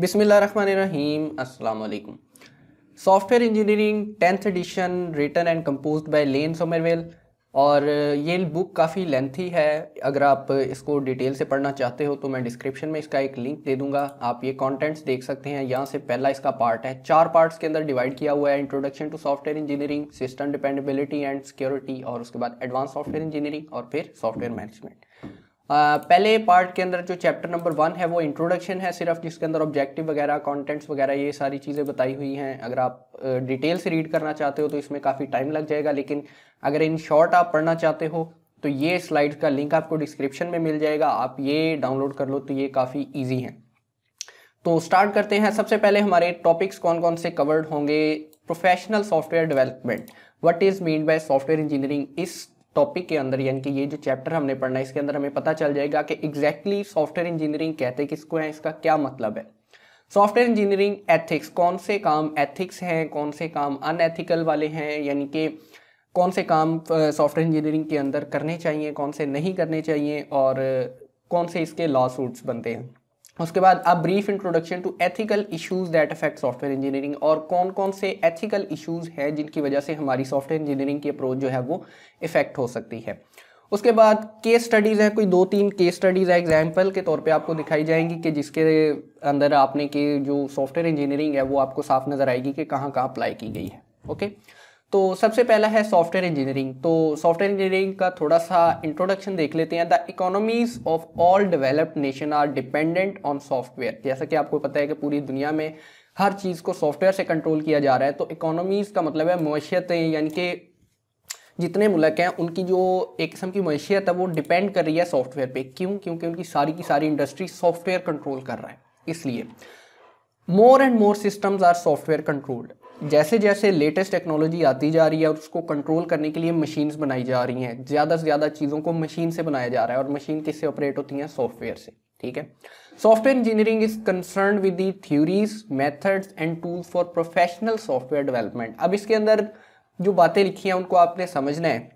बिसमीम अल्लाम software engineering tenth edition written and composed by Ian Sommerville और ये बुक काफ़ी लेंथी है अगर आप इसको डिटेल से पढ़ना चाहते हो तो मैं डिस्क्रिप्शन में इसका एक लिंक दे दूंगा आप ये कंटेंट्स देख सकते हैं यहाँ से पहला इसका पार्ट है चार पार्ट्स के अंदर डिवाइड किया हुआ है introduction to software engineering system dependability and security और उसके बाद एडवांस सॉफ्टवेयर इंजीनियरिंग और फिर सॉफ्टवेयर मैनेजमेंट पहले पार्ट के अंदर जो चैप्टर नंबर वन है वो इंट्रोडक्शन है सिर्फ जिसके अंदर ऑब्जेक्टिव वगैरह कंटेंट्स वगैरह ये सारी चीज़ें बताई हुई हैं अगर आप डिटेल से रीड करना चाहते हो तो इसमें काफ़ी टाइम लग जाएगा लेकिन अगर इन शॉर्ट आप पढ़ना चाहते हो तो ये स्लाइड का लिंक आपको डिस्क्रिप्शन में मिल जाएगा आप ये डाउनलोड कर लो तो ये काफ़ी ईजी है तो स्टार्ट करते हैं सबसे पहले हमारे टॉपिक्स कौन कौन से कवर्ड होंगे professional software development what is mean by software engineering इस टॉपिक के अंदर यानी कि ये जो चैप्टर हमने पढ़ना है इसके अंदर हमें पता चल जाएगा कि एग्जैक्टली सॉफ्टवेयर इंजीनियरिंग कहते किसको है इसका क्या मतलब है सॉफ्टवेयर इंजीनियरिंग एथिक्स कौन से काम एथिक्स हैं कौन से काम अनएथिकल वाले हैं यानी कि कौन से काम सॉफ्टवेयर इंजीनियरिंग के अंदर करने चाहिए कौन से नहीं करने चाहिए और कौन से इसके लॉ सूट्स बनते हैं उसके बाद अब brief introduction to ethical issues that affect software engineering और कौन कौन से एथिकल इश्यूज हैं जिनकी वजह से हमारी सॉफ्टवेयर इंजीनियरिंग की अप्रोच जो है वो इफेक्ट हो सकती है उसके बाद केस स्टडीज़ है कोई दो तीन केस स्टडीज़ है एग्जाम्पल के तौर पे आपको दिखाई जाएंगी कि जिसके अंदर आपने के जो सॉफ्टवेयर इंजीनियरिंग है वो आपको साफ नज़र आएगी कि कहाँ कहाँ अप्लाई की गई है ओके okay? तो सबसे पहला है सॉफ्टवेयर इंजीनियरिंग तो सॉफ्टवेयर इंजीनियरिंग का थोड़ा सा इंट्रोडक्शन देख लेते हैं the economies of all developed nation are dependent on software जैसा कि आपको पता है कि पूरी दुनिया में हर चीज़ को सॉफ्टवेयर से कंट्रोल किया जा रहा है तो इकोनॉमीज़ का मतलब है मैशियतें यानी कि जितने मुल्क हैं उनकी जो एक किस्म की मैशियत है वो डिपेंड कर रही है सॉफ्टवेयर पे क्यों क्योंकि उनकी सारी की सारी इंडस्ट्री सॉफ्टवेयर कंट्रोल कर रहा है इसलिए more and more systems are software controlled जैसे जैसे लेटेस्ट टेक्नोलॉजी आती जा रही है और उसको कंट्रोल करने के लिए मशीन्स बनाई जा रही हैं ज़्यादा से ज़्यादा चीज़ों को मशीन से बनाया जा रहा है और मशीन किससे ऑपरेट होती हैं सॉफ्टवेयर से ठीक है software engineering is concern with the theories methods and tools for professional software development अब इसके अंदर जो बातें लिखी हैं उनको आपने समझना है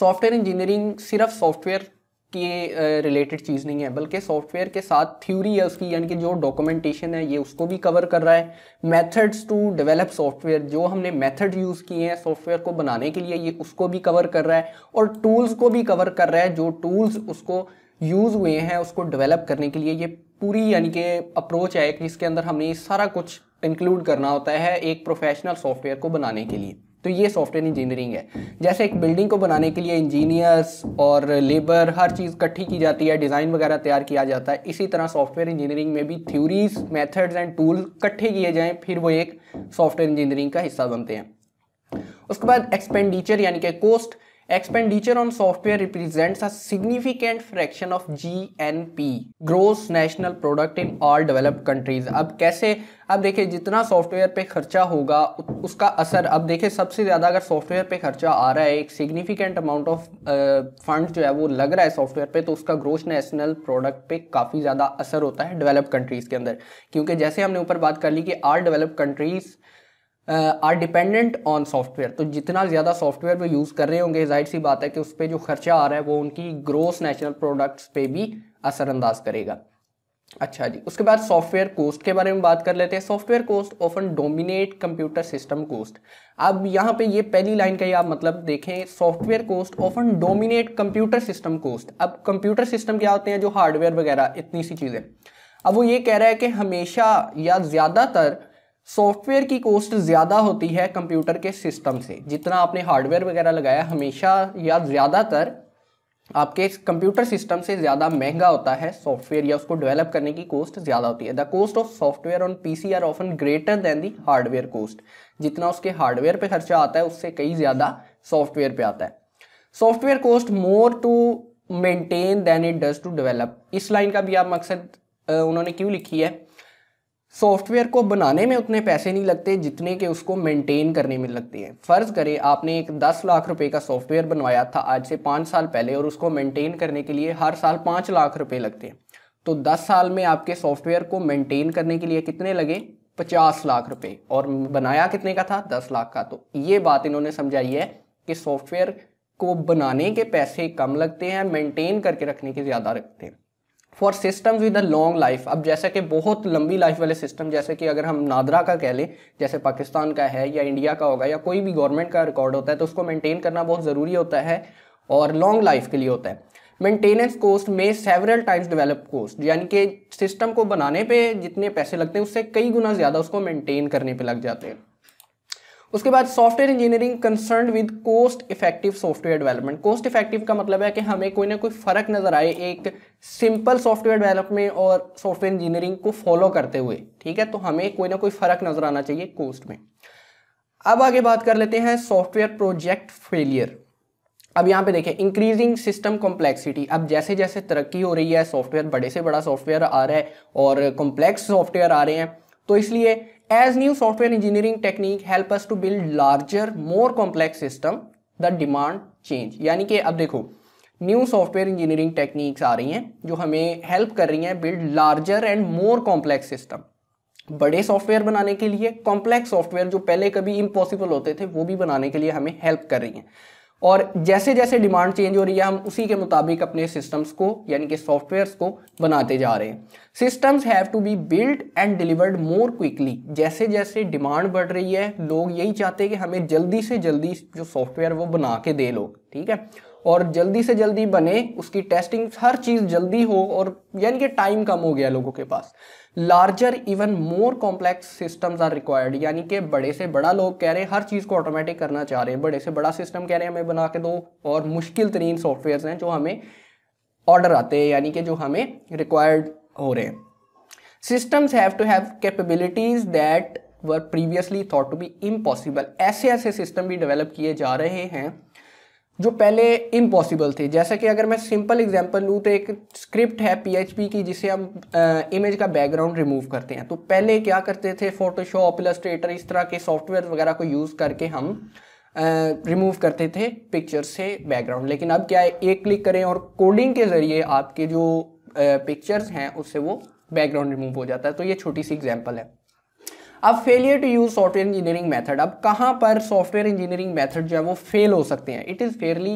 सॉफ्टवेयर इंजीनियरिंग सिर्फ सॉफ्टवेयर के रिलेटेड चीज़ नहीं है बल्कि सॉफ्टवेयर के साथ थ्योरी है उसकी यानी कि जो डॉक्यूमेंटेशन है ये उसको भी कवर कर रहा है मेथड्स टू डेवलप सॉफ्टवेयर जो हमने मेथड यूज़ किए हैं सॉफ्टवेयर को बनाने के लिए ये उसको भी कवर कर रहा है और टूल्स को भी कवर कर रहा है जो टूल्स उसको यूज़ हुए हैं उसको डेवलप करने के लिए ये पूरी यानी कि अप्रोच है कि जिसके अंदर हमने सारा कुछ इंक्लूड करना होता है एक प्रोफेशनल सॉफ्टवेयर को बनाने के लिए तो ये सॉफ्टवेयर इंजीनियरिंग है जैसे एक बिल्डिंग को बनाने के लिए इंजीनियर्स और लेबर हर चीज़ इकट्ठी की जाती है डिज़ाइन वगैरह तैयार किया जाता है इसी तरह सॉफ्टवेयर इंजीनियरिंग में भी थ्योरीज मेथड्स एंड टूल इकट्ठे किए जाएँ फिर वो एक सॉफ्टवेयर इंजीनियरिंग का हिस्सा बनते हैं उसके बाद एक्सपेंडिचर यानी कि cost Expenditure on software significant fraction of G N P gross national product in all develop countries अब कैसे अब देखिए जितना सॉफ्टवेयर पे खर्चा होगा उसका असर अब देखिए सबसे ज़्यादा अगर सॉफ्टवेयर पे खर्चा आ रहा है एक सिग्निफिकेंट अमाउंट ऑफ फंड जो है वो लग रहा है सॉफ्टवेयर पे तो उसका ग्रोस नेशनल प्रोडक्ट पे काफ़ी ज़्यादा असर होता है डेवलप कंट्रीज़ के अंदर क्योंकि जैसे हमने ऊपर बात कर ली कि all develop countries are dependent on software तो जितना ज़्यादा सॉफ्टवेयर वो यूज़ कर रहे होंगे जाहिर सी बात है कि उस पर जो खर्चा आ रहा है वो उनकी ग्रोस नेशनल प्रोडक्ट्स पे भी असरअंदाज करेगा अच्छा जी उसके बाद सॉफ्टवेयर कोस्ट के बारे में बात कर लेते हैं software cost often dominate computer system cost अब यहाँ पे ये पहली लाइन का ही आप मतलब देखें software cost often dominate computer system cost अब कंप्यूटर सिस्टम क्या होते हैं जो हार्डवेयर वगैरह इतनी सी चीज़ें अब वो ये कह रहा है कि हमेशा या ज़्यादातर सॉफ्टवेयर की कॉस्ट ज़्यादा होती है कंप्यूटर के सिस्टम से जितना आपने हार्डवेयर वगैरह लगाया हमेशा या ज़्यादातर आपके कंप्यूटर सिस्टम से ज़्यादा महंगा होता है सॉफ्टवेयर या उसको डेवलप करने की कॉस्ट ज़्यादा होती है the cost of software on P C are often greater than the hardware cost जितना उसके हार्डवेयर पर खर्चा आता है उससे कई ज़्यादा सॉफ्टवेयर पर आता है software cost more to maintain than it does to develop इस लाइन का भी आप मकसद उन्होंने क्यों लिखी है सॉफ्टवेयर को बनाने में उतने पैसे नहीं लगते जितने के उसको मेंटेन करने में लगते हैं फ़र्ज़ करें आपने एक दस लाख रुपए का सॉफ्टवेयर बनवाया था आज से पाँच साल पहले और उसको मेंटेन करने के लिए हर साल पाँच लाख रुपए लगते हैं तो दस साल में आपके सॉफ्टवेयर को मेंटेन करने के लिए कितने लगे पचास लाख रुपये और बनाया कितने का था दस लाख का तो ये बात इन्होंने समझाई है कि सॉफ्टवेयर को बनाने के पैसे कम लगते हैं मेनटेन करके रखने के ज़्यादा लगते हैं for systems with a long life अब जैसे कि बहुत लंबी लाइफ वाले सिस्टम जैसे कि अगर हम नादरा का कह लें जैसे पाकिस्तान का है या इंडिया का होगा या कोई भी गवर्नमेंट का रिकॉर्ड होता है तो उसको मेंटेन करना बहुत ज़रूरी होता है और लॉन्ग लाइफ के लिए होता है मेंटेनेंस कोस्ट में सेवरल टाइम्स डेवलप कोस्ट यानी कि सिस्टम को बनाने पे जितने पैसे लगते हैं उससे कई गुना ज़्यादा उसको मेंटेन करने पे लग जाते हैं उसके बाद software engineering concern with cost effective software development cost effective का मतलब है कि हमें कोई ना कोई फ़र्क नज़र आए एक सिंपल सॉफ्टवेयर डेवलपमेंट और सॉफ्टवेयर इंजीनियरिंग को फॉलो करते हुए ठीक है तो हमें कोई ना कोई फ़र्क नज़र आना चाहिए कोस्ट में अब आगे बात कर लेते हैं सॉफ्टवेयर प्रोजेक्ट फेलियर अब यहाँ पे देखें इंक्रीजिंग सिस्टम कॉम्प्लेक्सिटी अब जैसे जैसे तरक्की हो रही है सॉफ्टवेयर बड़े से बड़ा सॉफ्टवेयर आ रहा है और कॉम्प्लेक्स सॉफ्टवेयर आ रहे हैं तो इसलिए as new software engineering technique help us to build larger more complex system the demand change यानी कि अब देखो न्यू सॉफ्टवेयर इंजीनियरिंग टेक्निक्स आ रही हैं जो हमें हेल्प कर रही हैं build larger and more complex system बड़े सॉफ्टवेयर बनाने के लिए कॉम्प्लेक्स सॉफ्टवेयर जो पहले कभी इम्पॉसिबल होते थे वो भी बनाने के लिए हमें हेल्प कर रही हैं और जैसे जैसे डिमांड चेंज हो रही है हम उसी के मुताबिक अपने सिस्टम्स को यानी कि सॉफ्टवेयर्स को बनाते जा रहे हैं systems have to be build and delivered more quickly जैसे जैसे डिमांड बढ़ रही है लोग यही चाहते हैं कि हमें जल्दी से जल्दी जो सॉफ्टवेयर वो बना के दे लोग ठीक है और जल्दी से जल्दी बने उसकी टेस्टिंग हर चीज़ जल्दी हो और यानी कि टाइम कम हो गया लोगों के पास larger even more complex systems are required यानी कि बड़े से बड़ा लोग कह रहे हैं हर चीज़ को ऑटोमेटिक करना चाह रहे हैं बड़े से बड़ा सिस्टम कह रहे हैं हमें बना के दो और मुश्किल तरीन सॉफ्टवेयर हैं जो हमें ऑर्डर आते हैं यानी कि जो हमें रिक्वायर्ड हो रहे हैं systems have to have capabilities that were previously thought to be impossible ऐसे ऐसे सिस्टम भी डेवलप किए जा रहे हैं जो पहले इम्पॉसिबल थे जैसा कि अगर मैं सिंपल एग्जांपल लूँ तो एक स्क्रिप्ट है पीएचपी की जिसे हम इमेज का बैकग्राउंड रिमूव करते हैं तो पहले क्या करते थे फोटोशॉप इलस्ट्रेटर इस तरह के सॉफ्टवेयर वगैरह को यूज़ करके हम रिमूव करते थे पिक्चर से बैकग्राउंड लेकिन अब क्या है एक क्लिक करें और कोडिंग के ज़रिए आपके जो पिक्चर्स हैं उससे वो बैकग्राउंड रिमूव हो जाता है तो ये छोटी सी एग्जाम्पल है अब failure to use software engineering method अब कहाँ पर सॉफ्टवेयर इंजीनियरिंग मेथड जो है वो फेल हो सकते हैं it is fairly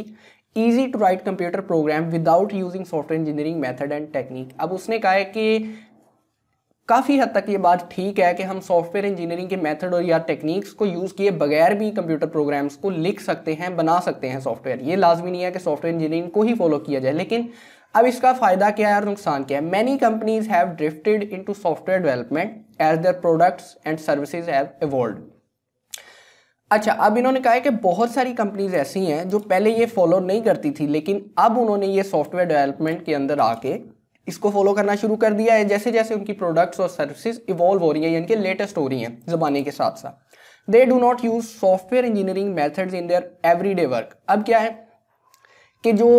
easy to write computer program without using software engineering method and technique अब उसने कहा है कि काफ़ी हद तक ये बात ठीक है कि हम सॉफ्टवेयर इंजीनियरिंग के मेथड और या टेक्निक्स को यूज़ किए बगैर भी कंप्यूटर प्रोग्राम्स को लिख सकते हैं बना सकते हैं सॉफ्टवेयर ये लाजमी नहीं है कि सॉफ्टवेयर इंजीनियरिंग को ही फॉलो किया जाए लेकिन अब इसका फ़ायदा क्या है और नुकसान क्या है many companies have drifted into software development as their products and services have evolve अच्छा अब इन्होंने कहा है कि बहुत सारी कंपनीज ऐसी हैं जो पहले ये फॉलो नहीं करती थी लेकिन अब उन्होंने ये सॉफ्टवेयर डेवलपमेंट के अंदर आके इसको फॉलो करना शुरू कर दिया है जैसे जैसे उनकी प्रोडक्ट्स और सर्विसेज इवॉल्व हो रही हैं यानी कि लेटेस्ट हो रही हैं ज़माने के साथ साथ they do not use software engineering methods in their everyday work अब क्या है कि जो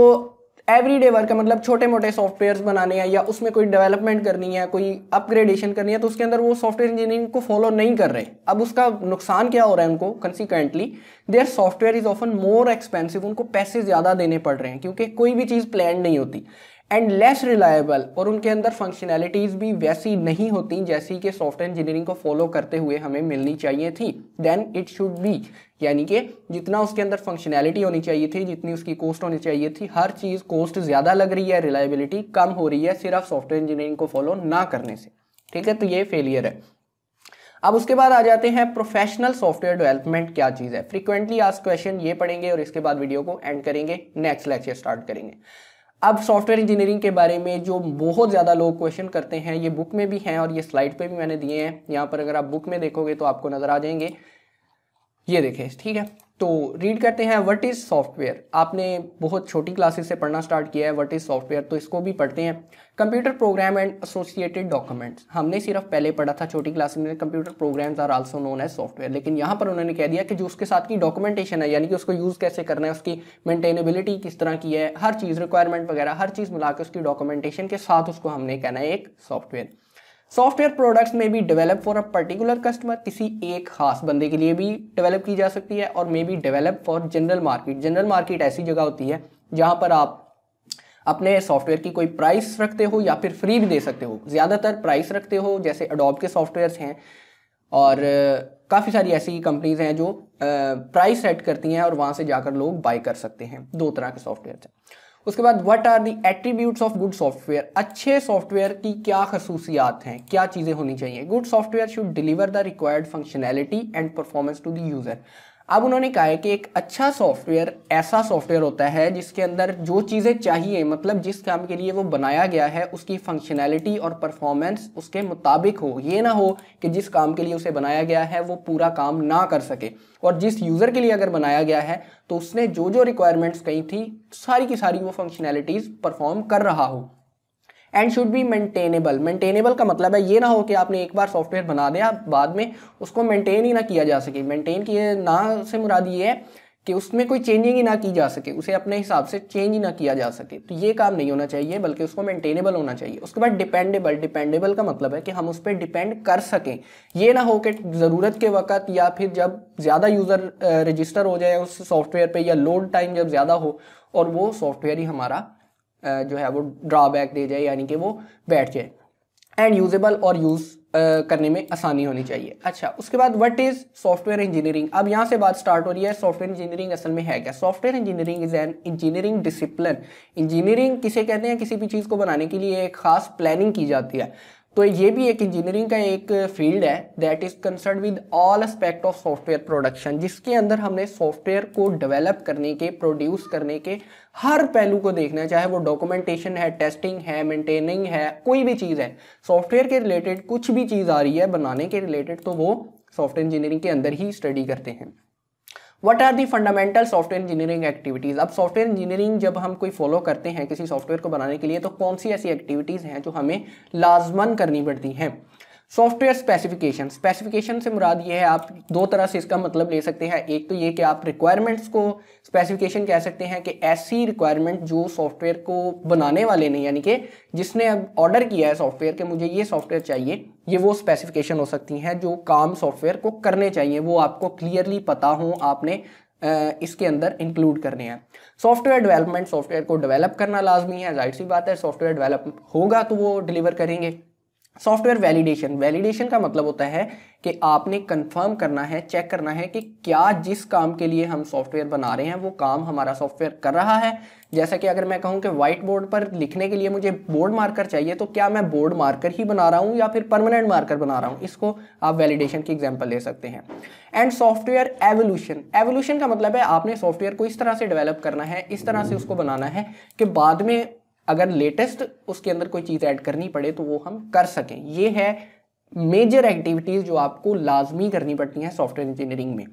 एवरीडे वर्क है मतलब छोटे मोटे सॉफ्टवेयर्स बनाने हैं या उसमें कोई डेवलपमेंट करनी है कोई अपग्रेडेशन करनी है तो उसके अंदर वो सॉफ्टवेयर इंजीनियरिंग को फॉलो नहीं कर रहे अब उसका नुकसान क्या हो रहा है उनको consequently their software is often more expensive उनको पैसे ज़्यादा देने पड़ रहे हैं क्योंकि कोई भी चीज़ प्लान नहीं होती एंड लेस रिलायबल और उनके अंदर फंक्शनैलिटीज़ भी वैसी नहीं होती जैसी कि सॉफ्टवेयर इंजीनियरिंग को फॉलो करते हुए हमें मिलनी चाहिए थी देन इट शुड बी यानी कि जितना उसके अंदर फंक्शनैलिटी होनी चाहिए थी जितनी उसकी कॉस्ट होनी चाहिए थी हर चीज़ कॉस्ट ज़्यादा लग रही है रिलायबिलिटी कम हो रही है सिर्फ सॉफ्टवेयर इंजीनियरिंग को फॉलो ना करने से ठीक है तो ये फेलियर है अब उसके बाद आ जाते हैं प्रोफेशनल सॉफ्टवेयर डेवलपमेंट क्या चीज़ है फ्रीक्वेंटली आज क्वेश्चन ये पढ़ेंगे और इसके बाद वीडियो को एंड करेंगे नेक्स्ट लेक्चर स्टार्ट करेंगे अब सॉफ्टवेयर इंजीनियरिंग के बारे में जो बहुत ज़्यादा लोग क्वेश्चन करते हैं ये बुक में भी हैं और ये स्लाइड पे भी मैंने दिए हैं यहाँ पर अगर आप बुक में देखोगे तो आपको नज़र आ जाएंगे ये देखें ठीक है तो रीड करते हैं व्हाट इज़ सॉफ्टवेयर आपने बहुत छोटी क्लासेस से पढ़ना स्टार्ट किया है व्हाट इज़ सॉफ्टवेयर तो इसको भी पढ़ते हैं computer program and associated documents हमने सिर्फ पहले पढ़ा था छोटी क्लासेस में computer programs are also known as software लेकिन यहाँ पर उन्होंने कह दिया कि जो उसके साथ की डॉक्यूमेंटेशन है यानी कि उसको यूज़ कैसे करना है उसकी मेंटेनेबिलिटी किस तरह की है हर चीज़ रिक्वायरमेंट वगैरह हर चीज़ मिला उसकी डॉक्यूमेंटेशन के साथ उसको हमने कहना है एक सॉफ्टवेयर सॉफ्टवेयर प्रोडक्ट्स में भी develop for a particular customer किसी एक खास बंदे के लिए भी डेवलप की जा सकती है और may be develop for general market general market ऐसी जगह होती है जहाँ पर आप अपने सॉफ्टवेयर की कोई प्राइस रखते हो या फिर फ्री भी दे सकते हो ज़्यादातर प्राइस रखते हो जैसे अडोब के सॉफ्टवेयर हैं और काफ़ी सारी ऐसी कंपनीज हैं जो प्राइस सेट करती हैं और वहाँ से जाकर लोग बाई कर सकते हैं दो तरह के सॉफ्टवेयर हैं उसके बाद what are the attributes of good software अच्छे सॉफ्टवेयर की क्या खसूसियात हैं क्या चीज़ें होनी चाहिए good software should deliver the required functionality and performance to the user अब उन्होंने कहा है कि एक अच्छा सॉफ्टवेयर ऐसा सॉफ्टवेयर होता है जिसके अंदर जो चीज़ें चाहिए मतलब जिस काम के लिए वो बनाया गया है उसकी फंक्शनैलिटी और परफॉर्मेंस उसके मुताबिक हो ये ना हो कि जिस काम के लिए उसे बनाया गया है वो पूरा काम ना कर सके और जिस यूज़र के लिए अगर बनाया गया है तो उसने जो जो रिक्वायरमेंट्स कही थी सारी की सारी वो फंक्शनैलिटीज़ परफॉर्म कर रहा हो and should be maintainable maintainable का मतलब है ये ना हो कि आपने एक बार सॉफ्टवेयर बना दिया बाद में उसको मेंटेन ही ना किया जा सके मेंटेन किए ना से मुराद ये है कि उसमें कोई चेंजिंग ही ना की जा सके उसे अपने हिसाब से चेंज ही ना किया जा सके तो ये काम नहीं होना चाहिए बल्कि उसको मेंटेनेबल होना चाहिए उसके बाद डिपेंडेबल डिपेंडेबल का मतलब है कि हम उस पर डिपेंड कर सकें ये ना हो कि ज़रूरत के वक़्त या फिर जब ज़्यादा यूज़र रजिस्टर हो जाए उस सॉफ्टवेयर पर या लोड टाइम जब ज़्यादा हो और वो सॉफ्टवेयर ही हमारा जो है वो ड्रॉबैक दे जाए यानी कि वो बैठ जाए एंड यूजेबल और यूज़ करने में आसानी होनी चाहिए अच्छा उसके बाद व्हाट इज़ सॉफ्टवेयर इंजीनियरिंग अब यहाँ से बात स्टार्ट हो रही है सॉफ्टवेयर इंजीनियरिंग असल में है क्या software engineering is an engineering discipline engineering किसे कहते हैं किसी भी चीज़ को बनाने के लिए एक खास प्लानिंग की जाती है तो ये भी एक इंजीनियरिंग का एक फील्ड है that is concern with all aspect of software production जिसके अंदर हमने सॉफ्टवेयर को डेवलप करने के प्रोड्यूस करने के हर पहलू को देखना है चाहे वो डॉक्यूमेंटेशन है टेस्टिंग है मेंटेनिंग है कोई भी चीज़ है सॉफ्टवेयर के रिलेटेड कुछ भी चीज़ आ रही है बनाने के रिलेटेड तो वो सॉफ्टवेयर इंजीनियरिंग के अंदर ही स्टडी करते हैं what are the fundamental software engineering activities अब सॉफ्टवेयर इंजीनियरिंग जब हम कोई फॉलो करते हैं किसी सॉफ्टवेयर को बनाने के लिए तो कौन सी ऐसी एक्टिविटीज़ हैं जो हमें लाजमन करनी पड़ती हैं सॉफ्टवेयर स्पेसिफिकेशन स्पेसिफिकेशन से मुराद ये है आप दो तरह से इसका मतलब ले सकते हैं एक तो ये कि आप रिक्वायरमेंट्स को स्पेसिफिकेशन कह सकते हैं कि ऐसी रिक्वायरमेंट जो सॉफ्टवेयर को बनाने वाले ने यानी कि जिसने अब ऑर्डर किया है सॉफ्टवेयर के मुझे ये सॉफ्टवेयर चाहिए ये वो स्पेसिफिकेशन हो सकती हैं जो काम सॉफ्टवेयर को करने चाहिए वो आपको क्लियरली पता हो आपने इसके अंदर इंक्लूड करने हैं सॉफ्टवेयर डेवलपमेंट सॉफ्टवेयर को डेवलप करना लाजमी है जाहिर सी बात है सॉफ्टवेयर डेवलप होगा तो वो डिलीवर करेंगे सॉफ्टवेयर वैलिडेशन वैलिडेशन का मतलब होता है कि आपने कंफर्म करना है चेक करना है कि क्या जिस काम के लिए हम सॉफ्टवेयर बना रहे हैं वो काम हमारा सॉफ्टवेयर कर रहा है जैसा कि अगर मैं कहूँ कि व्हाइट बोर्ड पर लिखने के लिए मुझे बोर्ड मार्कर चाहिए तो क्या मैं बोर्ड मार्कर ही बना रहा हूँ या फिर परमानेंट मार्कर बना रहा हूँ इसको आप वैलिडेशन की एग्जाम्पल ले सकते हैं एंड सॉफ्टवेयर एवोल्यूशन एवोल्यूशन का मतलब है आपने सॉफ्टवेयर को इस तरह से डेवलप करना है इस तरह से उसको बनाना है कि बाद में अगर लेटेस्ट उसके अंदर कोई चीज़ ऐड करनी पड़े तो वो हम कर सकें ये है मेजर एक्टिविटीज़ जो आपको लाजमी करनी पड़ती हैं सॉफ्टवेयर इंजीनियरिंग में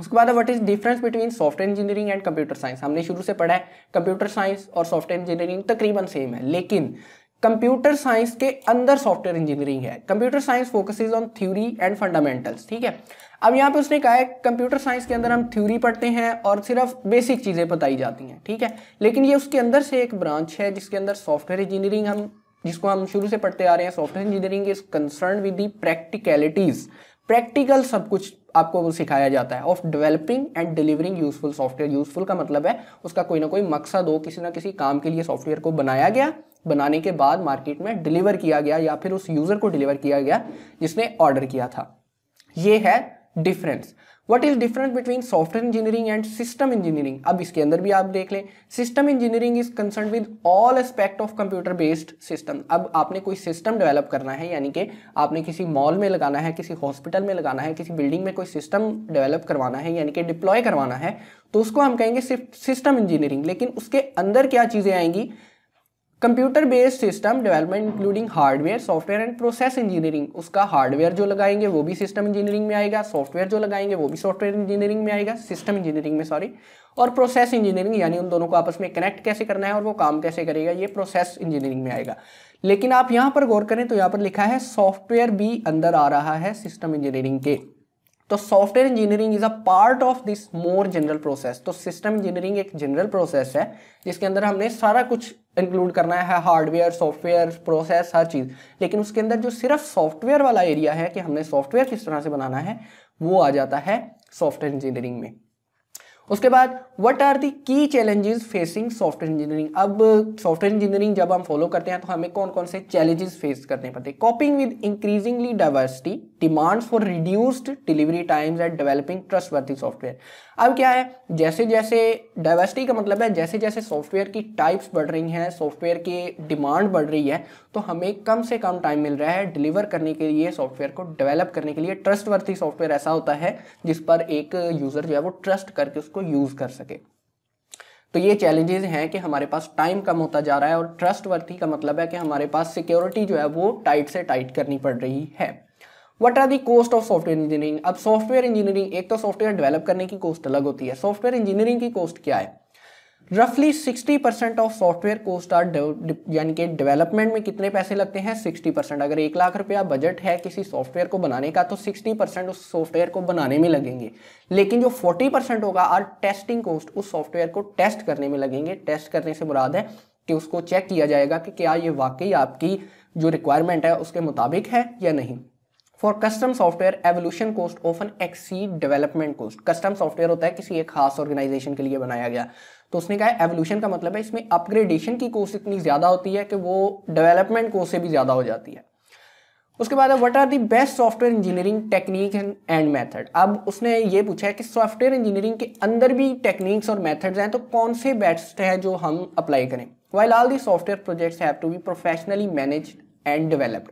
उसके बाद what is difference between software engineering and computer science हमने शुरू से पढ़ा है कंप्यूटर साइंस और सॉफ्टवेयर इंजीनियरिंग तकरीबन सेम है लेकिन कंप्यूटर साइंस के अंदर सॉफ्टवेयर इंजीनियरिंग है computer science focuses on theory and fundamentals ठीक है अब यहाँ पे उसने कहा है कंप्यूटर साइंस के अंदर हम थ्योरी पढ़ते हैं और सिर्फ बेसिक चीज़ें बताई जाती हैं ठीक है लेकिन ये उसके अंदर से एक ब्रांच है जिसके अंदर सॉफ्टवेयर इंजीनियरिंग हम जिसको हम शुरू से पढ़ते आ रहे हैं software engineering is concern with the practicalities practical सब कुछ आपको वो सिखाया जाता है of developing and delivering useful software useful का मतलब है उसका कोई ना कोई मकसद हो किसी ना किसी काम के लिए सॉफ्टवेयर को बनाया गया बनाने के बाद मार्केट में डिलीवर किया गया या फिर उस यूज़र को डिलीवर किया गया जिसने ऑर्डर किया था ये है difference what is difference between software engineering and system engineering अब इसके अंदर भी आप देख लें system engineering is concern with all aspect of computer based system अब आपने कोई सिस्टम डेवलप करना है यानी कि आपने किसी मॉल में लगाना है किसी हॉस्पिटल में लगाना है किसी बिल्डिंग में कोई सिस्टम डेवलप करवाना है यानी कि डिप्लॉय करवाना है तो उसको हम कहेंगे सिर्फ सिस्टम इंजीनियरिंग लेकिन उसके अंदर क्या चीज़ें आएंगी computer based system development including hardware software and process engineering उसका हार्डवेयर जो लगाएंगे वो भी सिस्टम इंजीनियरिंग में आएगा सॉफ्टवेयर जो लगाएंगे वो भी सॉफ्टवेयर इंजीनियरिंग में आएगा सिस्टम इंजीनियरिंग में सॉरी और प्रोसेस इंजीनियरिंग यानी उन दोनों को आपस में कनेक्ट कैसे करना है और वो काम कैसे करेगा ये प्रोसेस इंजीनियरिंग में आएगा लेकिन आप यहाँ पर गौर करें तो यहाँ पर लिखा है सॉफ्टवेयर भी अंदर आ रहा है सिस्टम इंजीनियरिंग के तो software engineering is a part of this more general process तो सिस्टम इंजीनियरिंग एक जनरल प्रोसेस है जिसके अंदर हमने सारा कुछ इंक्लूड करना है हार्डवेयर सॉफ्टवेयर प्रोसेस हर चीज़ लेकिन उसके अंदर जो सिर्फ सॉफ्टवेयर वाला एरिया है कि हमने सॉफ्टवेयर किस तरह से बनाना है वो आ जाता है सॉफ्टवेयर इंजीनियरिंग में उसके बाद what are the key challenges facing software engineering अब सॉफ्टवेयर इंजीनियरिंग जब हम फॉलो करते हैं तो हमें कौन कौन से चैलेंजेस फेस करने पड़ते हैं coping with increasingly diversity demands for reduced delivery times at developing trustworthy software अब क्या है जैसे जैसे डाइवर्सिटी का मतलब है जैसे जैसे सॉफ्टवेयर की टाइप्स बढ़ रही हैं सॉफ्टवेयर की डिमांड बढ़ रही है तो हमें कम से कम टाइम मिल रहा है डिलीवर करने के लिए सॉफ्टवेयर को डेवलप करने के लिए ट्रस्टवर्थी सॉफ्टवेयर ऐसा होता है जिस पर एक यूज़र जो है वो ट्रस्ट करके उसको यूज़ कर सके तो ये चैलेंजेस हैं कि हमारे पास टाइम कम होता जा रहा है और ट्रस्ट वर्थी का मतलब है कि हमारे पास सिक्योरिटी जो है वो टाइट से टाइट करनी पड़ रही है what are the cost of software engineering अब सॉफ्टवेयर इंजीनियरिंग एक तो सॉफ्टवेयर डेवलप करने की कॉस्ट अलग होती है सॉफ्टवेयर इंजीनियरिंग की कॉस्ट क्या है रफली 60 percent of software cost are यानी कि डेवलपमेंट में कितने पैसे लगते हैं 60 परसेंट अगर एक लाख रुपया बजट है किसी सॉफ्टवेयर को बनाने का तो 60 परसेंट उस सॉफ्टवेयर को बनाने में लगेंगे लेकिन जो 40 परसेंट होगा आर टेस्टिंग कॉस्ट उस सॉफ्टवेयर को टेस्ट करने में लगेंगे टेस्ट करने से मुराद है कि उसको चेक किया जाएगा कि क्या ये वाकई आपकी जो रिक्वायरमेंट है उसके मुताबिक है या नहीं for custom software evolution cost of an exceed development cost custom software होता है किसी एक खास ऑर्गेनाइजेशन के लिए बनाया गया तो उसने कहा एवोल्यूशन का मतलब है इसमें अपग्रेडेशन की कोस्ट इतनी ज़्यादा होती है कि वो डेवलपमेंट कोस्ट से भी ज़्यादा हो जाती है उसके बाद what are the best software engineering technique and method अब उसने ये पूछा है कि सॉफ्टवेयर इंजीनियरिंग के अंदर भी टेक्निक्स और मेथड्स हैं तो कौन से बेस्ट है जो हम अप्लाई करें while all the software projects have to be professionally managed and developed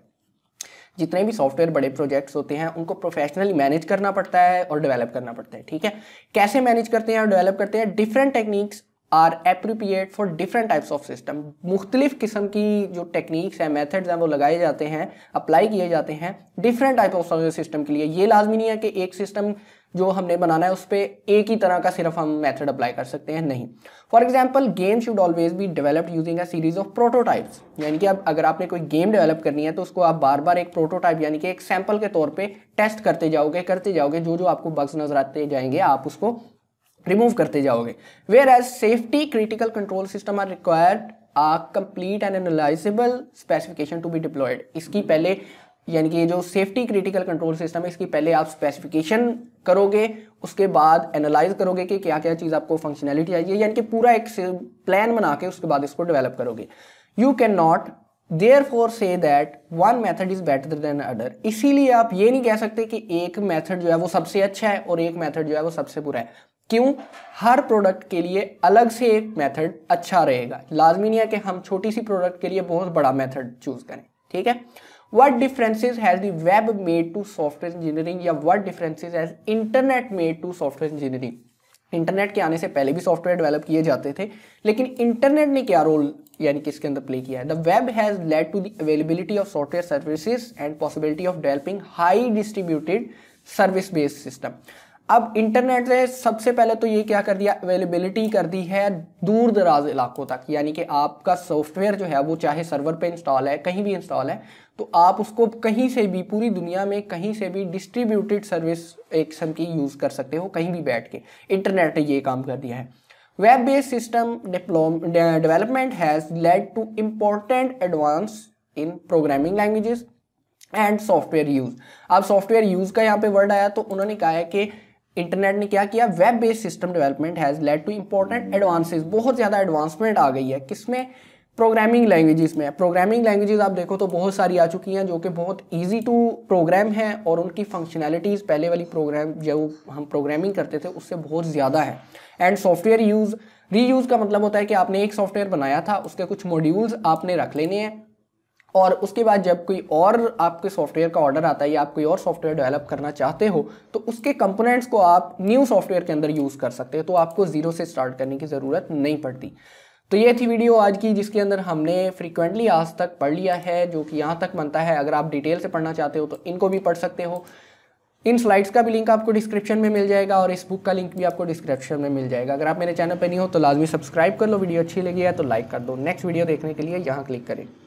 जितने भी सॉफ्टवेयर बड़े प्रोजेक्ट्स होते हैं उनको प्रोफेशनली मैनेज करना पड़ता है और डेवलप करना पड़ता है ठीक है कैसे मैनेज करते हैं और डेवलप करते हैं different techniques are appropriate for different types of system मुख्तलिफ किस्म की जो टेक्निक्स हैं मेथड्स हैं वो लगाए जाते हैं अप्लाई किए जाते हैं डिफरेंट टाइप ऑफ सिस्टम के लिए ये लाजमी नहीं है कि एक सिस्टम जो हमने बनाना है उस पर एक ही तरह का सिर्फ हम मेथड अप्लाई कर सकते हैं नहीं for example game should always be developed using a series of prototypes यानी कि अब अगर आपने कोई गेम डेवलप करनी है तो उसको आप बार बार एक प्रोटोटाइप यानी कि एक सैम्पल के तौर पर टेस्ट करते जाओगे करते जाओगे जो जो आपको बग्स नजर आते जाएंगे आप उसको रिमूव करते जाओगे whereas safety critical control system are required a complete and analysable specification to be deployed इसकी पहले यानी कि जो सेफ्टी क्रिटिकल कंट्रोल सिस्टम है इसकी पहले आप स्पेसिफिकेशन करोगे उसके बाद एनालाइज करोगे कि क्या क्या चीज़ आपको फंक्शनैलिटी चाहिए यानी कि पूरा एक प्लान बना के उसके बाद इसको डेवलप करोगे you can not therefore say that one method is better than other इसीलिए आप ये नहीं कह सकते कि एक मैथड जो है वो सबसे अच्छा है और एक मैथड जो है वो सबसे बुरा है क्यों हर प्रोडक्ट के लिए अलग से एक मैथड अच्छा रहेगा लाजमी नहीं है कि हम छोटी सी प्रोडक्ट के लिए बहुत बड़ा मैथड चूज़ करें ठीक है what differences has the web made to software engineering या what differences has internet made to software engineering internet के आने से पहले भी सॉफ्टवेयर डेवलप किए जाते थे लेकिन इंटरनेट ने क्या रोल यानी कि इसके अंदर प्ले किया है the web has led to the availability of software services and possibility of developing high distributed service based system अब इंटरनेट ने सबसे पहले तो ये क्या कर दिया अवेलेबिलिटी कर दी है दूर दराज इलाकों तक यानी कि आपका सॉफ्टवेयर जो है वो चाहे सर्वर पे इंस्टॉल है कहीं भी इंस्टॉल है तो आप उसको कहीं से भी पूरी दुनिया में कहीं से भी डिस्ट्रीब्यूटेड सर्विस एक किस्म की यूज़ कर सकते हो कहीं भी बैठ के इंटरनेट ने ये काम कर दिया है web based system development has led to important advance in programming languages and software use अब सॉफ्टवेयर यूज़ का यहाँ पे वर्ड आया तो उन्होंने कहा है कि इंटरनेट ने क्या किया web based system development has led to important advances बहुत ज़्यादा एडवांसमेंट आ गई है किसमें प्रोग्रामिंग लैंग्वेजेस में है प्रोग्रामिंग लैंग्वेजेस आप देखो तो बहुत सारी आ चुकी हैं जो कि बहुत इजी टू प्रोग्राम हैं और उनकी फंक्शनैलिटीज़ पहले वाली प्रोग्राम जो हम प्रोग्रामिंग करते थे उससे बहुत ज़्यादा है and software use reuse का मतलब होता है कि आपने एक सॉफ्टवेयर बनाया था उसके कुछ मॉड्यूल्स आपने रख लेने हैं और उसके बाद जब कोई और आपके सॉफ्टवेयर का ऑर्डर आता है या आप कोई और सॉफ्टवेयर डेवलप करना चाहते हो तो उसके कंपोनेंट्स को आप न्यू सॉफ्टवेयर के अंदर यूज़ कर सकते हो तो आपको ज़ीरो से स्टार्ट करने की ज़रूरत नहीं पड़ती तो ये थी वीडियो आज की जिसके अंदर हमने फ्रिक्वेंटली आज तक पढ़ लिया है जो कि यहाँ तक बनता है अगर आप डिटेल से पढ़ना चाहते हो तो इनको भी पढ़ सकते हो इन स्लाइड्स का भी लिंक आपको डिस्क्रिप्शन में मिल जाएगा और इस बुक का लिंक भी आपको डिस्क्रिप्शन में मिल जाएगा अगर आप मेरे चैनल पर नहीं हो तो लाजमी सब्सक्राइब कर लो वीडियो अच्छी लगी है तो लाइक कर दो नेक्स्ट वीडियो देखने के लिए यहाँ क्लिक करें